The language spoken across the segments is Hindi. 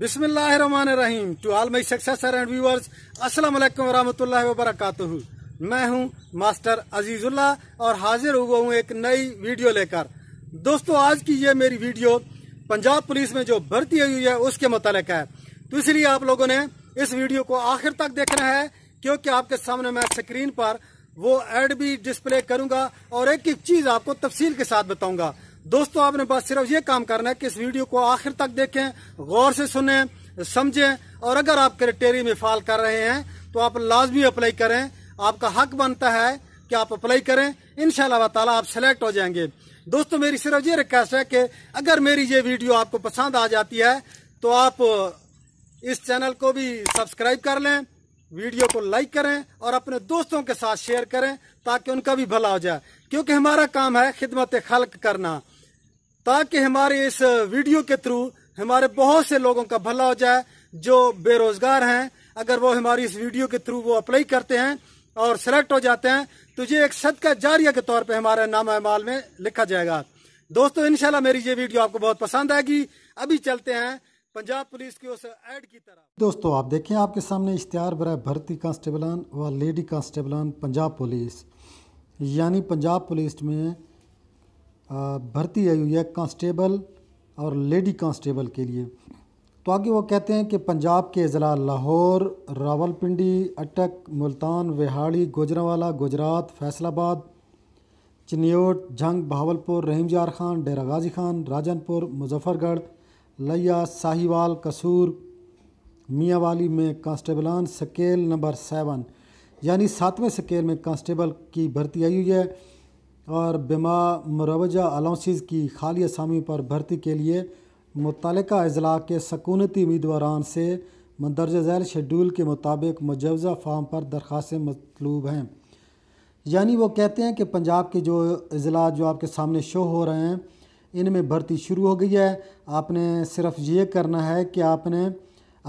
बिस्मिल्लाम to all my successor and viewers अस्सलाम वालेकुम वरहमतुल्लाहि वबरकातुहू मैं हूं मास्टर अजीजुल्ला और हाजिर हुआ हूं एक नई वीडियो लेकर दोस्तों आज की ये मेरी वीडियो पंजाब पुलिस में जो भर्ती हुई है उसके मुतालिक है तो इसलिए आप लोगों ने इस वीडियो को आखिर तक देखना है क्योंकि आपके सामने मैं स्क्रीन पर वो एड भी डिस्प्ले करूंगा और एक एक चीज आपको तफसील के साथ बताऊंगा दोस्तों आपने बस सिर्फ ये काम करना है कि इस वीडियो को आखिर तक देखें गौर से सुने समझें और अगर आप क्रिटेरिया में फाल कर रहे हैं तो आप लाजमी अप्लाई करें आपका हक बनता है कि आप अप्लाई करें इन ताला आप सेलेक्ट हो जाएंगे दोस्तों मेरी सिर्फ ये रिक्वेस्ट है कि अगर मेरी ये वीडियो आपको पसंद आ जाती है तो आप इस चैनल को भी सब्सक्राइब कर लें वीडियो को लाइक करें और अपने दोस्तों के साथ शेयर करें ताकि उनका भी भला हो जाए क्योंकि हमारा काम है खिदमत खल करना ताकि हमारे इस वीडियो के थ्रू हमारे बहुत से लोगों का भला हो जाए जो बेरोजगार हैं अगर वो हमारी इस वीडियो के थ्रू वो अप्लाई करते हैं और सेलेक्ट हो जाते हैं तो ये एक सदका जारिया के तौर पे हमारे नामा माल में लिखा जाएगा दोस्तों इनशाला मेरी ये वीडियो आपको बहुत पसंद आएगी अभी चलते हैं पंजाब पुलिस की उस एड की तरह दोस्तों आप देखें आपके सामने इश्तहार बरा भर्ती कांस्टेबलान व लेडी कांस्टेबलान पंजाब पुलिस यानी पंजाब पुलिस में भर्ती आई हुई है कांस्टेबल और लेडी कांस्टेबल के लिए तो आगे वो कहते हैं कि पंजाब के ज़िला लाहौर रावलपिंडी अटक मुल्तान विहाड़ी गुजरावाला गुजरात फैसलाबाद चनियोट जंग भावलपुर रहीम जार खान डेरा गाजी खान राजनपुर मुजफ्फरगढ़ लिया साहिवाल कसूर मियावाली में कांस्टेबलान स्केल नंबर सेवन यानी सातवें स्केल में कांस्टेबल की भर्ती आई हुई है और बीमा मुरवजा अलाउंसिस की खाली असामी पर भर्ती के लिए मुतल अजला के सकूनती उम्मीदवार से मंदरजा झैल शेड्यूल के मुताबिक मुजवज़ा फार्म पर दरख्वासें मतलूब हैं यानी वो कहते हैं कि पंजाब के जो अजला जो आपके सामने शो हो रहे हैं इनमें भर्ती शुरू हो गई है आपने सिर्फ ये करना है कि आपने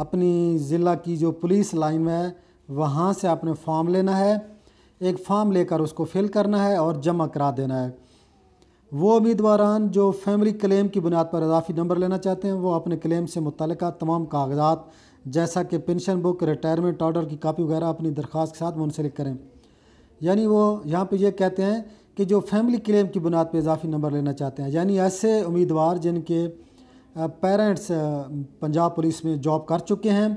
अपनी ज़िला की जो पुलिस लाइन है वहाँ से आपने फॉर्म लेना है एक फॉर्म लेकर उसको फिल करना है और जमा करा देना है वो उम्मीदवारान जो फैमिली क्लेम की बुनियाद पर इजाफी नंबर लेना चाहते हैं वो अपने क्लेम से मुतल तमाम कागजात जैसा कि पेंशन बुक रिटायरमेंट ऑर्डर की कापी वगैरह अपनी दरख्वास्त के साथ मुंसलिक करें यानी वो यहाँ पर ये कहते हैं कि जो फैमिली क्लेम की बुनियाद पर इजाफी नंबर लेना चाहते हैं यानी ऐसे उम्मीदवार जिनके पेरेंट्स पंजाब पुलिस में जॉब कर चुके हैं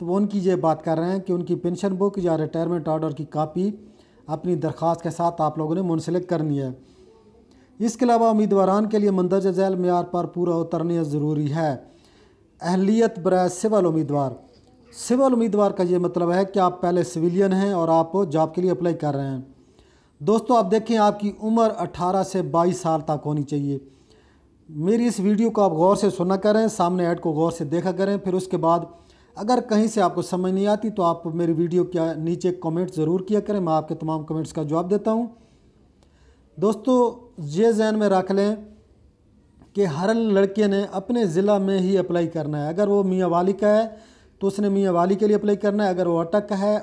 तो वो उनकी ये बात कर रहे हैं कि उनकी पेंशन बुक या रिटायरमेंट ऑर्डर की कापी अपनी दरख्वास्त के साथ आप लोगों ने मुंसलिक करनी है इसके अलावा उम्मीदवारान के लिए मंदरज झैल मैार पर पूरा उतरना ज़रूरी है अहलियत बर सिवल उम्मीदवार सिवल उम्मीदवार का ये मतलब है कि आप पहले सिविलियन हैं और आप जॉब के लिए अप्लाई कर रहे हैं दोस्तों आप देखें आपकी उम्र 18 से 22 साल तक होनी चाहिए मेरी इस वीडियो को आप गौर से सुना करें सामने ऐड को गौर से देखा करें फिर उसके बाद अगर कहीं से आपको समझ नहीं आती तो आप मेरी वीडियो के नीचे कमेंट ज़रूर किया करें मैं आपके तमाम कमेंट्स का जवाब देता हूँ दोस्तों ये जहन में रख लें कि हर लड़के ने अपने ज़िला में ही अप्लाई करना है अगर वो मियाँ वाली का है तो उसने मियाँ वाली के लिए अप्लाई करना है अगर वो अटक का है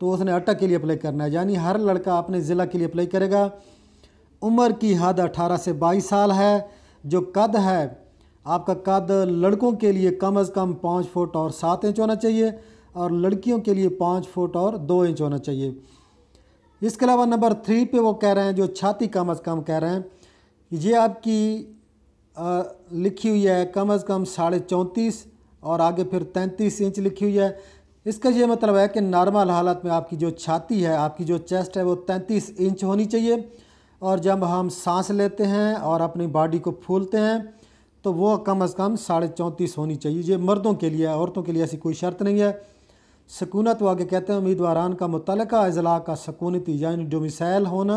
तो उसने अटक के लिए अप्लाई करना है यानी हर लड़का अपने ज़िला के लिए अप्लाई करेगा उम्र की हद अठारह से बाईस साल है जो कद है आपका कद लड़कों के लिए कम अज़ कम पाँच फुट और सात इंच होना चाहिए और लड़कियों के लिए पाँच फुट और दो इंच होना चाहिए इसके अलावा नंबर थ्री पे वो कह रहे हैं जो छाती कम अज़ कम कह रहे हैं ये आपकी आ, लिखी हुई है कम अज़ कम साढ़े चौंतीस और आगे फिर तैंतीस इंच लिखी हुई है इसका ये मतलब है कि नॉर्मल हालत में आपकी जो छाती है आपकी जो चेस्ट है वो तैंतीस इंच होनी चाहिए और जब हम सांस लेते हैं और अपनी बॉडी को फूलते हैं तो वो कम अज़ कम साढ़े चौंतीस होनी चाहिए ये मर्दों के लिए औरतों के लिए ऐसी कोई शर्त नहीं है सकूनत वो आगे कहते हैं उम्मीदवारान का मुतल अजला का सकूनती यानी डोमिसाइल होना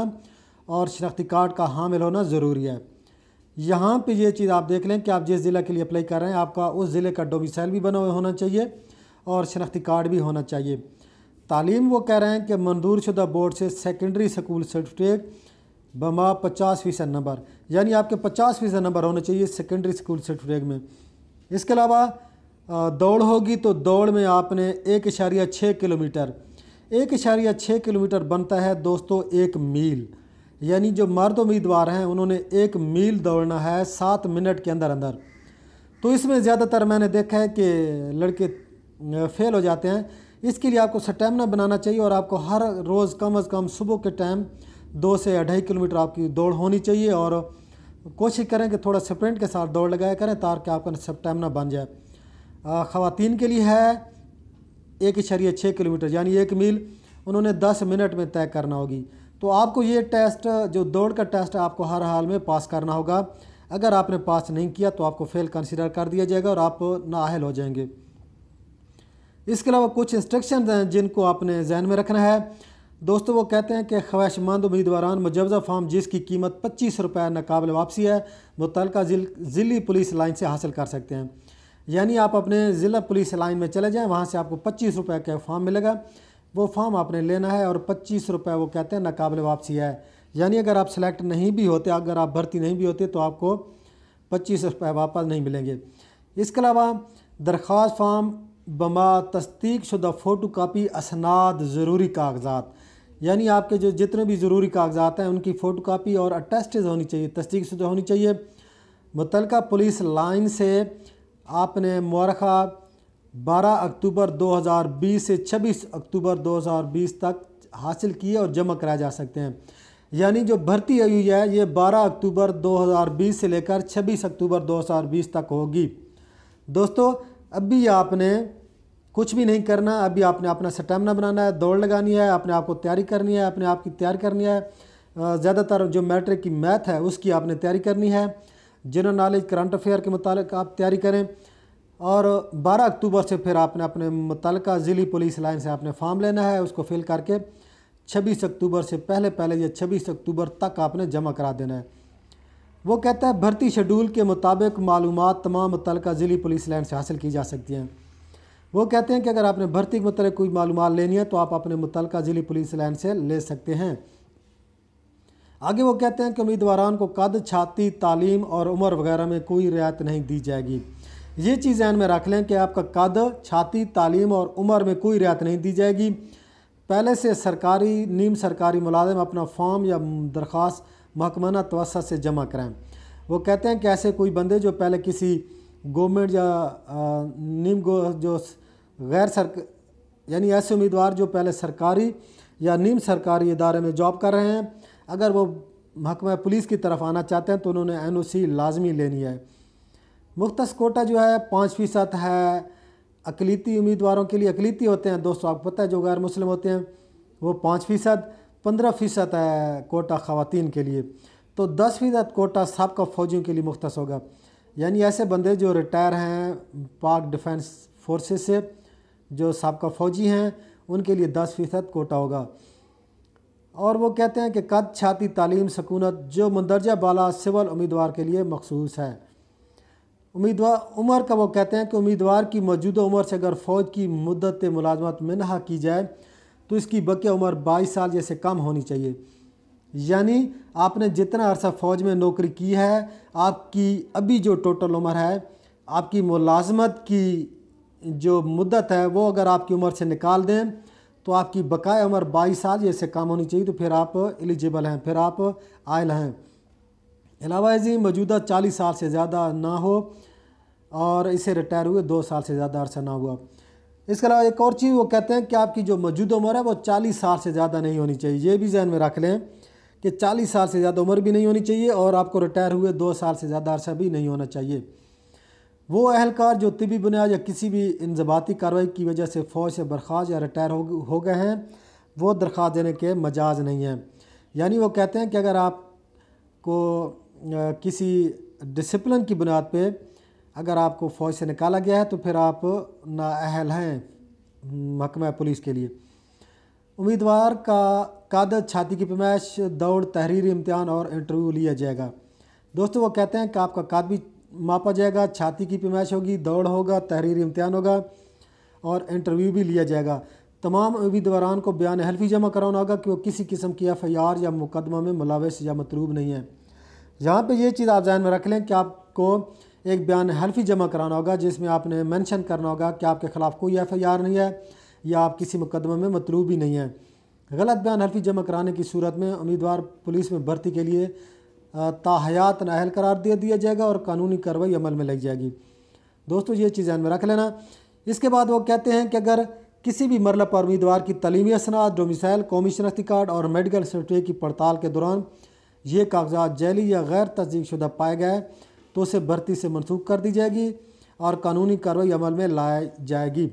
और शनाख्ती कार्ड का हामिल होना ज़रूरी है यहाँ पर ये चीज़ आप देख लें कि आप जिस ज़िले के लिए अप्लाई कर रहे हैं आपका उस ज़िले का डोमिसाइल भी बना हुआ होना चाहिए और शनाख्ती कार्ड भी होना चाहिए तालीम वो कह रहे हैं कि मंजूर शुदा बोर्ड से सेकेंडरी स्कूल सर्टिफिकेट बमा पचास फ़ीसद नंबर यानी आपके पचास फ़ीसद नंबर होने चाहिए सेकेंडरी स्कूल सेट फ्रेग में इसके अलावा दौड़ होगी तो दौड़ में आपने एक इशारिया छः किलोमीटर एक इशारिया छः किलोमीटर बनता है दोस्तों एक मील यानी जो मर्द उम्मीदवार हैं उन्होंने एक मील दौड़ना है सात मिनट के अंदर अंदर तो इसमें ज़्यादातर मैंने देखा है कि लड़के फेल हो जाते हैं इसके लिए आपको स्टेमिना बनाना चाहिए और आपको हर रोज़ कम अज़ कम सुबह के टाइम दो से अढ़ाई किलोमीटर आपकी दौड़ होनी चाहिए और कोशिश करें कि थोड़ा स्प्रिंट के साथ दौड़ लगाया करें ताकि आपका स्टेमिना बन जाए ख़वान के लिए है एक इशारिया छः किलोमीटर यानी एक मील उन्होंने दस मिनट में तय करना होगी तो आपको ये टेस्ट जो दौड़ का टेस्ट है आपको हर हाल में पास करना होगा अगर आपने पास नहीं किया तो आपको फेल कंसिडर कर दिया जाएगा और आप नााहल हो जाएंगे इसके अलावा कुछ इंस्ट्रक्शन हैं जिनको आपने जहन में रखना है दोस्तों वो कहते हैं कि ख्वाहिशमंद उम्मीदवारान मुजवजा फार्म जिसकी कीमत पच्चीस रुपये नाकबिल वापसी है मुतल ज़िली पुलिस लाइन से हासिल कर सकते हैं यानी आप अपने ज़िला पुलिस लाइन में चले जाएँ वहाँ से आपको पच्चीस रुपये का फार्म मिलेगा वो फार्म आपने लेना है और पच्चीस रुपये वो कहते हैं नाकबिल वापसी है यानी अगर आप सेलेक्ट नहीं भी होते अगर आप भर्ती नहीं भी होते तो आपको पच्चीस रुपये वापस नहीं मिलेंगे इसके अलावा दरख्वास्त फार्म बमा तस्दीक शुदा फ़ोटो कापी असनाद ज़रूरी कागजात यानी आपके जो जितने भी ज़रूरी कागजात हैं उनकी कापी और अटेस्टेज होनी चाहिए तस्दीक शुदा होनी चाहिए मुतल पुलिस लाइन से आपने मौरखा 12 अक्टूबर 2020 से 26 अक्टूबर 2020 तक हासिल किए और जमा कराए जा सकते हैं यानी जो भर्ती हुई है ये 12 अक्टूबर 2020 से लेकर 26 अक्टूबर 2020 तक होगी दोस्तों अभी आपने कुछ भी नहीं करना अभी आपने अपना स्टेमिना बनाना है दौड़ लगानी है अपने आप को तैयारी करनी है अपने आप की तैयारी करनी है ज़्यादातर जो मैट्रिक की मैथ है उसकी आपने तैयारी करनी है जनरल नॉलेज करंट अफेयर के मुतालिक आप तैयारी करें और 12 अक्टूबर से फिर आपने अपने मुतल ज़िली पुलिस लाइन से आपने फॉर्म लेना है उसको फिल करके 26 अक्टूबर से पहले पहले या 26 अक्टूबर तक आपने जमा करा देना है वो कहता है भर्ती शेड्यूल के मुताबिक मालूम तमाम मुतल ज़िली पुलिस लाइन से हासिल की जा सकती हैं वो कहते हैं कि अगर आपने भर्ती के मतलब कोई मालूम लेनी है तो आप अपने मुतल ज़िली पुलिस लाइन से ले सकते हैं आगे वो कहते हैं कि उम्मीदवार को कद छाती तालीम और उम्र वगैरह में कोई रियायत नहीं दी जाएगी ये चीज़ जहन में रख लें कि आपका कद छाती तालीम और उम्र में कोई रियायत नहीं दी जाएगी पहले से सरकारी नीम सरकारी मुलाजम अपना फॉर्म या दरख्वास महकमाना तवसा से जमा कराएँ वो कहते हैं कि ऐसे कोई बंदे जो पहले किसी गवर्नमेंट या निम गो जो गैर सर यानी ऐसे उम्मीदवार जो पहले सरकारी या निम सरकारी इदारे में जॉब कर रहे हैं अगर वो महकमा पुलिस की तरफ आना चाहते हैं तो उन्होंने एन ओ सी लाजमी लेनी है मुख्त कोटा जो है पाँच फ़ीसद है अकलीती उम्मीदवारों के लिए अकलीती होते हैं दोस्तों आपको पता है जो गैर मुस्लिम होते हैं वो पाँच फ़ीसद पंद्रह फ़ीसद है कोटा ख़वान के लिए तो दस फ़ीसद कोटा सबका फ़ौजियों के लिए मुख्त होगा यानी ऐसे बंदे जो रिटायर हैं पाक डिफेंस फोर्सेस से जो सबका फ़ौजी हैं उनके लिए दस फ़ीसद कोटा होगा और वो कहते हैं कि कद छाती तालीम सकूनत जो मंदरजा बाला सिविल उम्मीदवार के लिए मखसूस है उम्मीदवार उम्र का वो कहते हैं कि उम्मीदवार की मौजूदा उम्र से अगर फ़ौज की मुद्दत मुलाजमत में नहा की जाए तो इसकी बक़िया उम्र बाईस साल जैसे कम होनी चाहिए यानी आपने जितना अरसा फ़ौज में नौकरी की है आपकी अभी जो टोटल उम्र है आपकी मुलाजमत की जो मुद्दत है वो अगर आपकी उम्र से निकाल दें तो आपकी बकाया उम्र बाईस साल जैसे काम होनी चाहिए तो फिर आप एलिजिबल हैं फिर आप आयल हैं अलावा जी मौजूदा चालीस साल से ज़्यादा ना हो और इसे रिटायर हुए दो साल से ज़्यादा अरसा ना हुआ इसके अलावा एक और चीज़ वो कहते हैं कि आपकी जो मौजूदा उम्र है वो चालीस साल से ज़्यादा नहीं होनी चाहिए ये भी जहन में रख लें कि 40 साल से ज़्यादा उम्र भी नहीं होनी चाहिए और आपको रिटायर हुए दो साल से ज़्यादा अरसा भी नहीं होना चाहिए वो अहलकार जो तबी बुनियाद या किसी भी इंजबाती कार्रवाई की वजह से फ़ौज से बर्खास्त या रिटायर हो हो गए हैं वो दरख्वास्त देने के मजाज नहीं हैं यानी वो कहते हैं कि अगर आप को किसी डिसिप्लिन की बुनियाद पे अगर आपको फ़ौज से निकाला गया है तो फिर आप नाअहल हैं महकमा पुलिस के लिए उम्मीदवार का कद छाती की पेमाइश दौड़ तहरीरी इम्तहान और इंटरव्यू लिया जाएगा दोस्तों वो कहते हैं कि आपका कद भी मापा जाएगा छाती की पेमाइश होगी दौड़ होगा तहरीरी इम्तहान होगा और इंटरव्यू भी लिया जाएगा तमाम उम्मीदवारान को बयान हल्फी जमा कराना होगा कि वो किसी किस्म की एफ़ आई आर या मुकदमा में मुलावस या मतलूब नहीं है यहाँ पर यह चीज़ आप जहन में रख लें कि आपको एक बयान हल्फी जमा कराना होगा जिसमें आपने मैंशन करना होगा कि आपके ख़िलाफ़ कोई एफ़ आई आर नहीं है या आप किसी मुकदमे में मतलूब ही नहीं है गलत बयान हल्फी जमा कराने की सूरत में उम्मीदवार पुलिस में भर्ती के लिए ताहयात नाहल करार दे दिया जाएगा और कानूनी कार्रवाई अमल में लग जाएगी दोस्तों ये चीज़ ध्यान में रख लेना इसके बाद वो कहते हैं कि अगर किसी भी मरल पर उम्मीदवार की तलीमी असनात डोमिसाइल कौमी शनाख्ती कार्ड और मेडिकल सर्टिफिकेट की पड़ताल के दौरान ये कागजात जैली या गैर तस्दीक शुदा पाए गए तो उसे भर्ती से मनसूख कर दी जाएगी और कानूनी कार्रवाई अमल में लाई जाएगी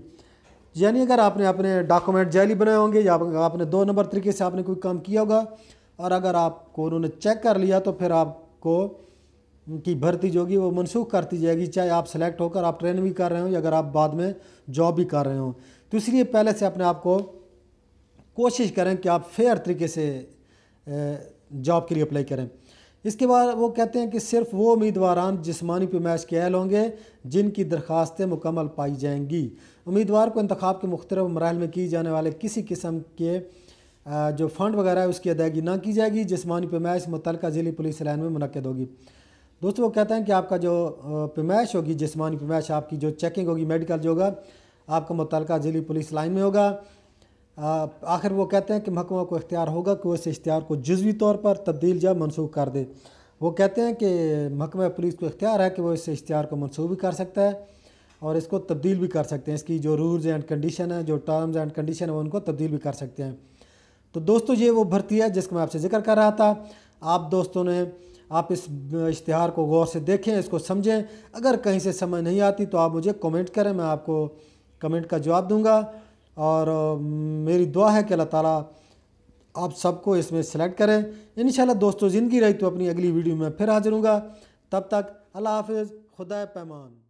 यानी अगर आपने अपने डॉक्यूमेंट जैली बनाए होंगे या आपने दो नंबर तरीके से आपने कोई काम किया होगा और अगर आपको उन्होंने चेक कर लिया तो फिर आपको की भर्ती जो होगी वो मनसूख कर दी जाएगी चाहे आप सेलेक्ट होकर आप ट्रेन भी कर रहे हो या अगर आप बाद में जॉब भी कर रहे हो तो इसलिए पहले से अपने आप को कोशिश करें कि आप फेयर तरीके से जॉब के लिए अप्लाई करें इसके बाद वो कहते हैं कि सिर्फ वो उम्मीदवार जिसमानी पेमाइश के अहल होंगे जिनकी दरख्वास्तें मुकम्मल पाई जाएंगी उम्मीदवार को इंतखब के मुख्तलिफ मरल में की जाने वाले किसी किस्म के जो फंड वगैरह है उसकी अदायगी ना की जाएगी जिसमानी पेमाइश मुतल ज़िली पुलिस लाइन में मनकद होगी दोस्तों वो कहते हैं कि आपका जो पेमाइश होगी जिसमानी पेमाइश आपकी जो चेकिंग होगी मेडिकल जो होगा आपका मुतल ज़िली पुलिस लाइन में होगा आखिर वो कहते हैं कि महकमा को इख्तियार होगा कि वो इस इख्तियार को जजवी तौर पर तब्दील या मनसूख कर दे वो कहते हैं कि महकमा पुलिस को इख्तियार है कि वो इस इख्तियार को मनसूख भी कर सकता है और इसको तब्दील भी कर सकते हैं इसकी जो रूल्स एंड कंडीशन है जो टर्म्स एंड कंडीशन है वो उनको तब्दील भी कर सकते हैं तो दोस्तों ये वो भर्ती है जिसका मैं आपसे जिक्र कर रहा था आप दोस्तों ने आप इस इश्तहार को गौर से देखें इसको समझें अगर कहीं से समझ नहीं आती तो आप मुझे कमेंट करें मैं आपको कमेंट का जवाब दूंगा और मेरी दुआ है कि अल्लाह ताला आप सबको इसमें सेलेक्ट करें इन दोस्तों ज़िंदगी रही तो अपनी अगली वीडियो में फिर हाजिर हूँगा तब तक अल्लाह हाफिज़ खुदा पैमान